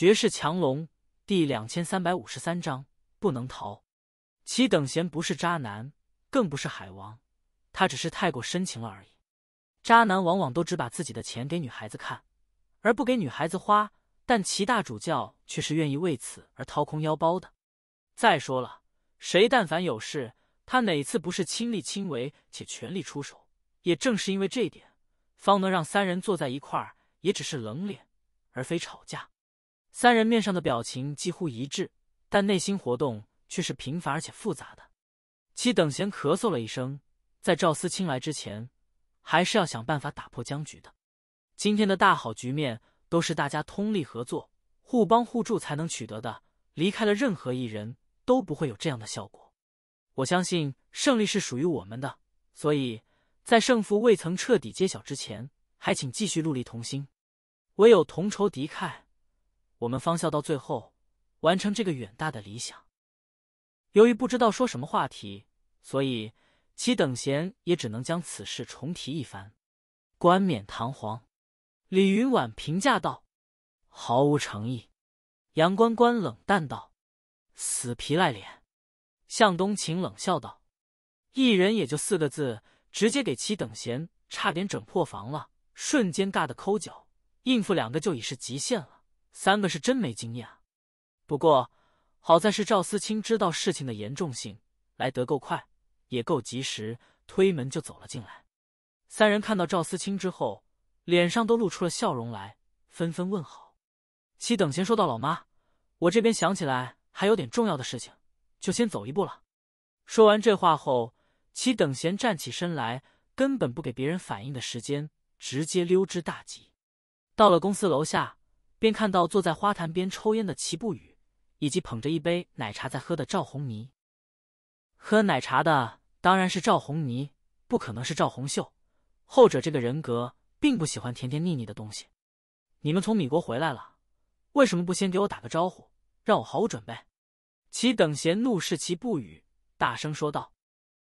绝世强龙第两千三百五十三章不能逃。齐等闲不是渣男，更不是海王，他只是太过深情了而已。渣男往往都只把自己的钱给女孩子看，而不给女孩子花。但齐大主教却是愿意为此而掏空腰包的。再说了，谁但凡有事，他哪次不是亲力亲为且全力出手？也正是因为这点，方能让三人坐在一块儿，也只是冷脸而非吵架。三人面上的表情几乎一致，但内心活动却是平凡而且复杂的。七等闲咳嗽了一声，在赵思清来之前，还是要想办法打破僵局的。今天的大好局面都是大家通力合作、互帮互助才能取得的，离开了任何一人都不会有这样的效果。我相信胜利是属于我们的，所以在胜负未曾彻底揭晓之前，还请继续戮力同心，唯有同仇敌忾。我们方笑到最后完成这个远大的理想。由于不知道说什么话题，所以齐等闲也只能将此事重提一番，冠冕堂皇。李云婉评价道：“毫无诚意。”杨关关冷淡道：“死皮赖脸。”向东晴冷笑道：“一人也就四个字，直接给齐等闲差点整破防了，瞬间尬的抠脚，应付两个就已是极限了。”三个是真没经验啊，不过好在是赵思清知道事情的严重性，来得够快，也够及时，推门就走了进来。三人看到赵思清之后，脸上都露出了笑容来，纷纷问好。齐等闲说道：“老妈，我这边想起来还有点重要的事情，就先走一步了。”说完这话后，齐等闲站起身来，根本不给别人反应的时间，直接溜之大吉。到了公司楼下。便看到坐在花坛边抽烟的齐不语，以及捧着一杯奶茶在喝的赵红泥。喝奶茶的当然是赵红泥，不可能是赵红秀，后者这个人格并不喜欢甜甜腻腻的东西。你们从米国回来了，为什么不先给我打个招呼，让我毫无准备？齐等闲怒视齐不语，大声说道。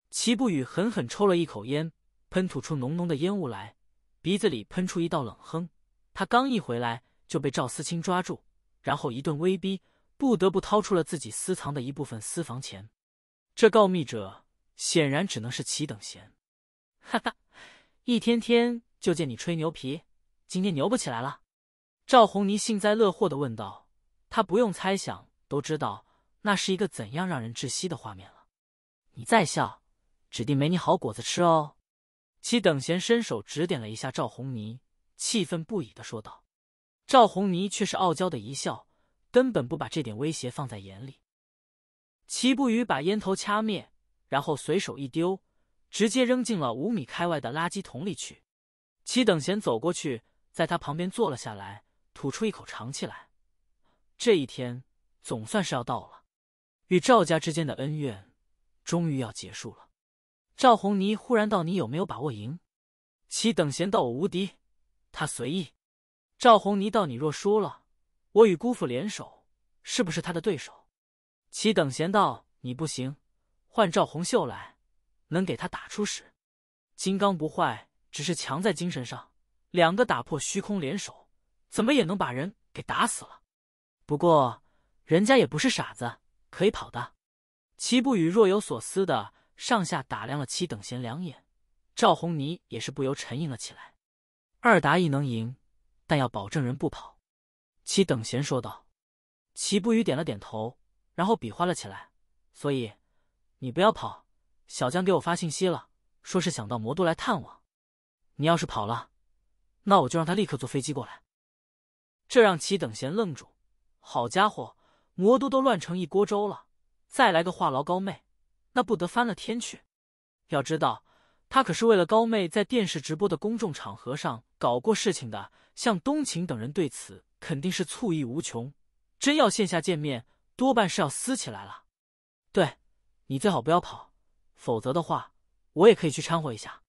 齐不语狠狠抽了一口烟，喷吐出浓浓的烟雾来，鼻子里喷出一道冷哼。他刚一回来。就被赵思清抓住，然后一顿威逼，不得不掏出了自己私藏的一部分私房钱。这告密者显然只能是齐等闲。哈哈，一天天就见你吹牛皮，今天牛不起来了。赵红泥幸灾乐祸的问道：“他不用猜想都知道，那是一个怎样让人窒息的画面了。你再笑，指定没你好果子吃哦。”齐等闲伸手指点了一下赵红泥，气愤不已的说道。赵红泥却是傲娇的一笑，根本不把这点威胁放在眼里。齐不语把烟头掐灭，然后随手一丢，直接扔进了五米开外的垃圾桶里去。齐等闲走过去，在他旁边坐了下来，吐出一口长气来。这一天总算是要到了，与赵家之间的恩怨终于要结束了。赵红泥忽然道：“你有没有把握赢？”齐等闲道：“我无敌。”他随意。赵红泥道：“你若输了，我与姑父联手，是不是他的对手？”齐等闲道：“你不行，换赵红秀来，能给他打出屎。金刚不坏，只是强在精神上。两个打破虚空联手，怎么也能把人给打死了。不过人家也不是傻子，可以跑的。”齐不语若有所思的上下打量了齐等闲两眼，赵红泥也是不由沉吟了起来。二打一能赢。但要保证人不跑，齐等闲说道。齐不语点了点头，然后比划了起来。所以，你不要跑。小江给我发信息了，说是想到魔都来探望。你要是跑了，那我就让他立刻坐飞机过来。这让齐等闲愣住。好家伙，魔都都乱成一锅粥了，再来个话痨高妹，那不得翻了天去？要知道，他可是为了高妹在电视直播的公众场合上搞过事情的。向东晴等人对此肯定是醋意无穷，真要线下见面，多半是要撕起来了。对，你最好不要跑，否则的话，我也可以去掺和一下。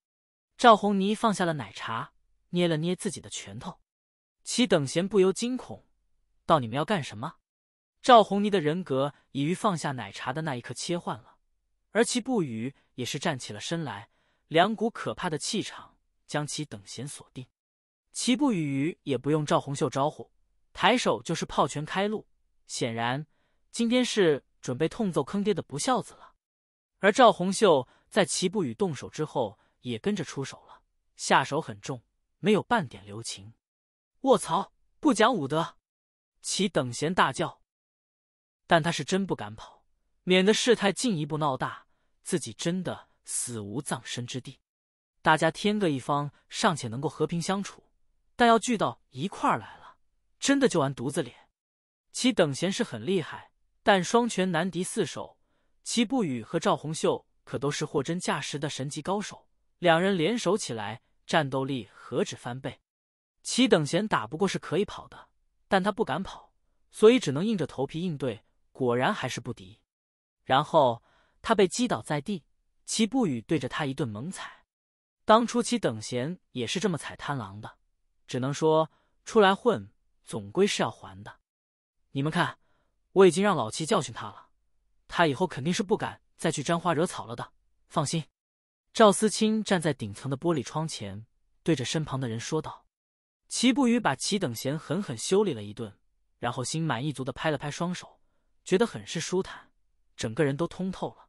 赵红泥放下了奶茶，捏了捏自己的拳头，其等闲不由惊恐，道：“你们要干什么？”赵红泥的人格已于放下奶茶的那一刻切换了，而其不语也是站起了身来，两股可怕的气场将其等闲锁定。齐步语也不用赵红秀招呼，抬手就是炮拳开路。显然，今天是准备痛揍坑爹的不孝子了。而赵红秀在齐步语动手之后，也跟着出手了，下手很重，没有半点留情。卧槽，不讲武德！齐等闲大叫，但他是真不敢跑，免得事态进一步闹大，自己真的死无葬身之地。大家天各一方，尚且能够和平相处。但要聚到一块儿来了，真的就完犊子脸。齐等闲是很厉害，但双拳难敌四手。齐不语和赵红秀可都是货真价实的神级高手，两人联手起来，战斗力何止翻倍。齐等闲打不过是可以跑的，但他不敢跑，所以只能硬着头皮应对。果然还是不敌，然后他被击倒在地。齐不语对着他一顿猛踩，当初齐等闲也是这么踩贪狼的。只能说出来混，总归是要还的。你们看，我已经让老七教训他了，他以后肯定是不敢再去沾花惹草了的。放心。赵思清站在顶层的玻璃窗前，对着身旁的人说道：“齐不语把齐等贤狠狠修理了一顿，然后心满意足的拍了拍双手，觉得很是舒坦，整个人都通透了。”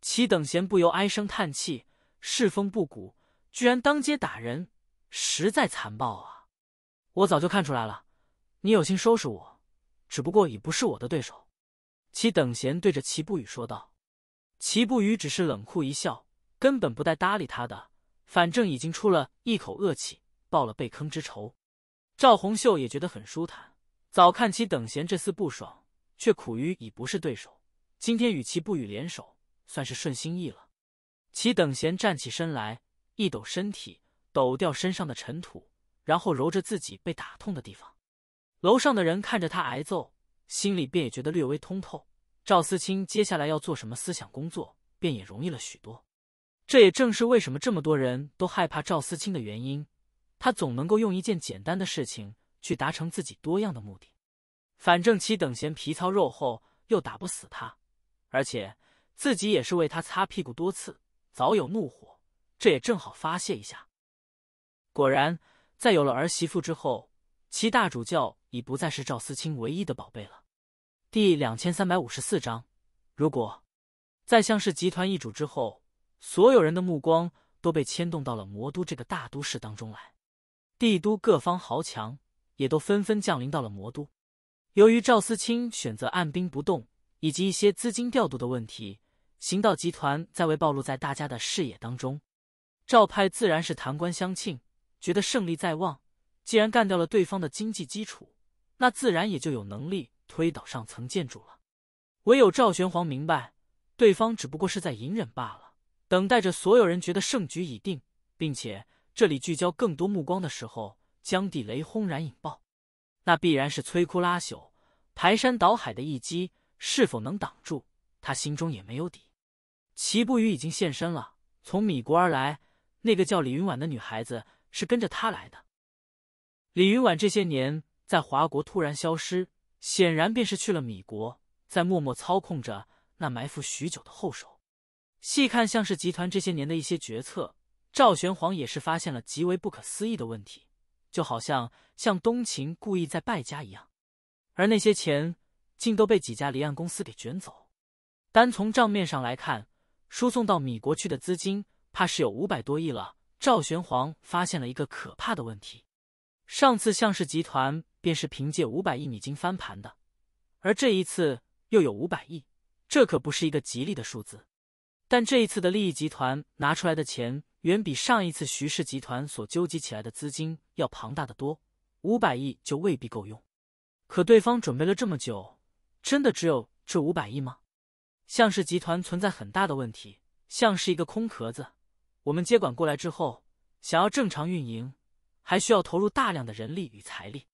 齐等贤不由唉声叹气：“世风不古，居然当街打人！”实在残暴啊！我早就看出来了，你有心收拾我，只不过已不是我的对手。”齐等闲对着齐不语说道。齐不语只是冷酷一笑，根本不带搭理他的，反正已经出了一口恶气，报了被坑之仇。赵红秀也觉得很舒坦，早看齐等闲这厮不爽，却苦于已不是对手，今天与齐不语联手，算是顺心意了。齐等闲站起身来，一抖身体。抖掉身上的尘土，然后揉着自己被打痛的地方。楼上的人看着他挨揍，心里便也觉得略微通透。赵思清接下来要做什么思想工作，便也容易了许多。这也正是为什么这么多人都害怕赵思清的原因。他总能够用一件简单的事情去达成自己多样的目的。反正其等闲皮糙肉厚，又打不死他，而且自己也是为他擦屁股多次，早有怒火，这也正好发泄一下。果然，在有了儿媳妇之后，其大主教已不再是赵思清唯一的宝贝了。第两千三百五十四章：如果在向氏集团易主之后，所有人的目光都被牵动到了魔都这个大都市当中来，帝都各方豪强也都纷纷降临到了魔都。由于赵思清选择按兵不动，以及一些资金调度的问题，行道集团再未暴露在大家的视野当中。赵派自然是弹冠相庆。觉得胜利在望，既然干掉了对方的经济基础，那自然也就有能力推倒上层建筑了。唯有赵玄黄明白，对方只不过是在隐忍罢了，等待着所有人觉得胜局已定，并且这里聚焦更多目光的时候，将地雷轰然引爆，那必然是摧枯拉朽、排山倒海的一击。是否能挡住，他心中也没有底。齐步语已经现身了，从米国而来，那个叫李云婉的女孩子。是跟着他来的。李云婉这些年在华国突然消失，显然便是去了米国，在默默操控着那埋伏许久的后手。细看，向氏集团这些年的一些决策，赵玄皇也是发现了极为不可思议的问题，就好像向东秦故意在败家一样。而那些钱，竟都被几家离岸公司给卷走。单从账面上来看，输送到米国去的资金，怕是有五百多亿了。赵玄黄发现了一个可怕的问题：上次向氏集团便是凭借五百亿米金翻盘的，而这一次又有五百亿，这可不是一个吉利的数字。但这一次的利益集团拿出来的钱，远比上一次徐氏集团所纠集起来的资金要庞大的多，五百亿就未必够用。可对方准备了这么久，真的只有这五百亿吗？向氏集团存在很大的问题，像是一个空壳子。我们接管过来之后，想要正常运营，还需要投入大量的人力与财力。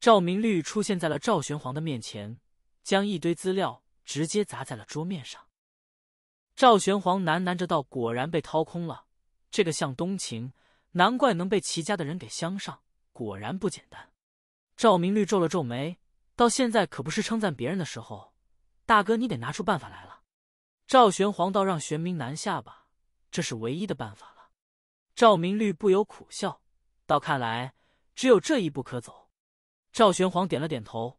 赵明绿出现在了赵玄黄的面前，将一堆资料直接砸在了桌面上。赵玄黄喃喃着道：“果然被掏空了，这个向东情，难怪能被齐家的人给相上，果然不简单。”赵明绿皱了皱眉：“到现在可不是称赞别人的时候，大哥你得拿出办法来了。”赵玄黄道：“让玄明南下吧。”这是唯一的办法了，赵明律不由苦笑，倒看来只有这一步可走。赵玄黄点了点头，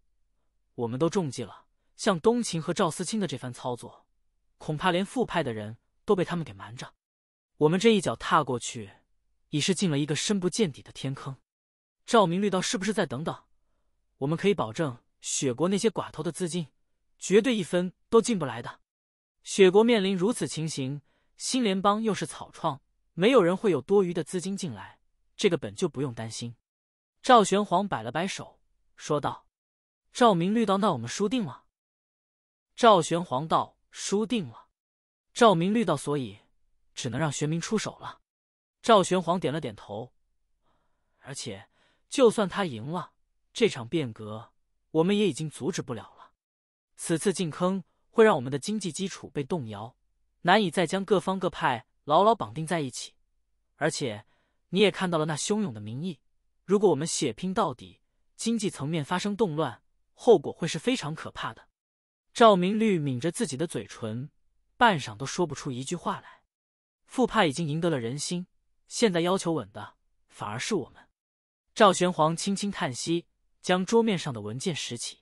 我们都中计了。像东秦和赵思清的这番操作，恐怕连副派的人都被他们给瞒着。我们这一脚踏过去，已是进了一个深不见底的天坑。赵明绿道：“是不是再等等？我们可以保证，雪国那些寡头的资金，绝对一分都进不来的。雪国面临如此情形。”新联邦又是草创，没有人会有多余的资金进来，这个本就不用担心。赵玄黄摆了摆手，说道：“赵明绿道，那我们输定了。”赵玄黄道：“输定了。”赵明绿道：“所以只能让玄冥出手了。”赵玄黄点了点头。而且，就算他赢了，这场变革我们也已经阻止不了了。此次进坑会让我们的经济基础被动摇。难以再将各方各派牢牢绑定在一起，而且你也看到了那汹涌的民意。如果我们血拼到底，经济层面发生动乱，后果会是非常可怕的。赵明绿抿着自己的嘴唇，半晌都说不出一句话来。复派已经赢得了人心，现在要求稳的反而是我们。赵玄黄轻轻叹息，将桌面上的文件拾起。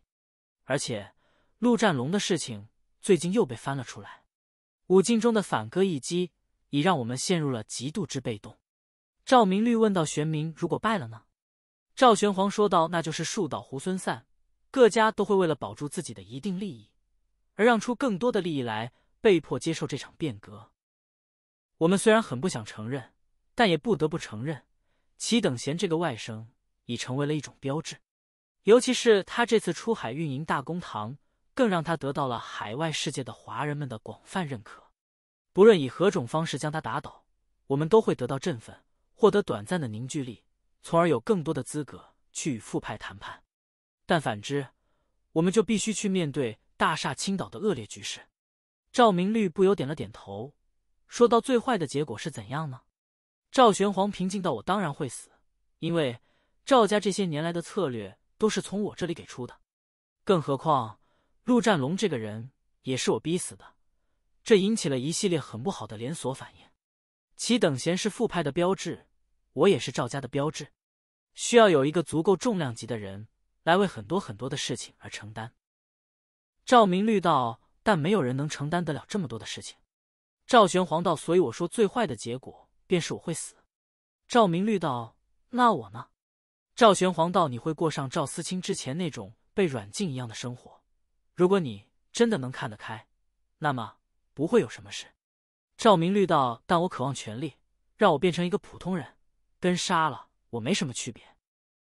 而且，陆战龙的事情最近又被翻了出来。武进中的反戈一击，已让我们陷入了极度之被动。赵明律问道：“玄明，如果败了呢？”赵玄黄说道：“那就是树倒猢狲散，各家都会为了保住自己的一定利益，而让出更多的利益来，被迫接受这场变革。我们虽然很不想承认，但也不得不承认，齐等闲这个外甥已成为了一种标志，尤其是他这次出海运营大公堂。”更让他得到了海外世界的华人们的广泛认可。不论以何种方式将他打倒，我们都会得到振奋，获得短暂的凝聚力，从而有更多的资格去与副派谈判。但反之，我们就必须去面对大厦倾倒的恶劣局势。赵明绿不由点了点头，说到：“最坏的结果是怎样呢？”赵玄黄平静道：“我当然会死，因为赵家这些年来的策略都是从我这里给出的，更何况……”陆战龙这个人也是我逼死的，这引起了一系列很不好的连锁反应。其等闲是副派的标志，我也是赵家的标志，需要有一个足够重量级的人来为很多很多的事情而承担。赵明绿道，但没有人能承担得了这么多的事情。赵玄黄道，所以我说最坏的结果便是我会死。赵明绿道，那我呢？赵玄黄道，你会过上赵思清之前那种被软禁一样的生活。如果你真的能看得开，那么不会有什么事。赵明绿道：“但我渴望权力，让我变成一个普通人，跟杀了我没什么区别。”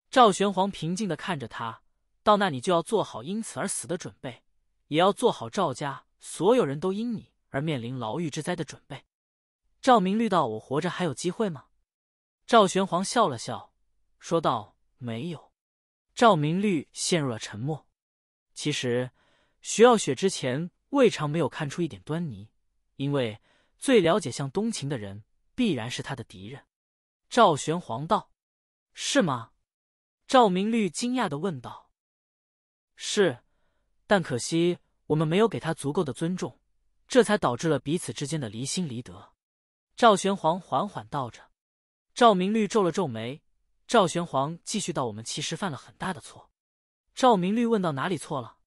赵玄黄平静地看着他，到那你就要做好因此而死的准备，也要做好赵家所有人都因你而面临牢狱之灾的准备。赵明绿道：“我活着还有机会吗？”赵玄黄笑了笑，说道：“没有。”赵明绿陷入了沉默。其实。徐傲雪之前未尝没有看出一点端倪，因为最了解向东秦的人，必然是他的敌人。赵玄黄道：“是吗？”赵明律惊讶的问道：“是，但可惜我们没有给他足够的尊重，这才导致了彼此之间的离心离德。”赵玄黄缓缓道着。赵明律皱了皱眉。赵玄黄继续道：“我们其实犯了很大的错。”赵明律问到：“哪里错了？”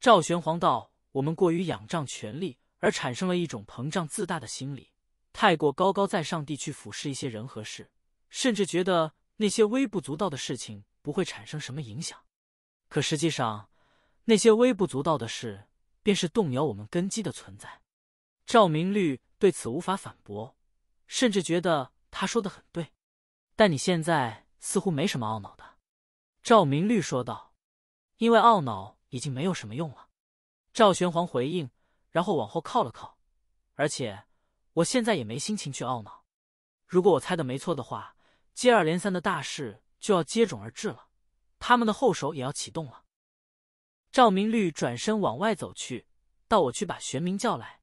赵玄黄道：“我们过于仰仗权力，而产生了一种膨胀自大的心理，太过高高在上地去俯视一些人和事，甚至觉得那些微不足道的事情不会产生什么影响。可实际上，那些微不足道的事，便是动摇我们根基的存在。”赵明律对此无法反驳，甚至觉得他说的很对。但你现在似乎没什么懊恼的，赵明律说道，因为懊恼。已经没有什么用了，赵玄黄回应，然后往后靠了靠，而且我现在也没心情去懊恼。如果我猜的没错的话，接二连三的大事就要接踵而至了，他们的后手也要启动了。赵明绿转身往外走去，到我去把玄明叫来。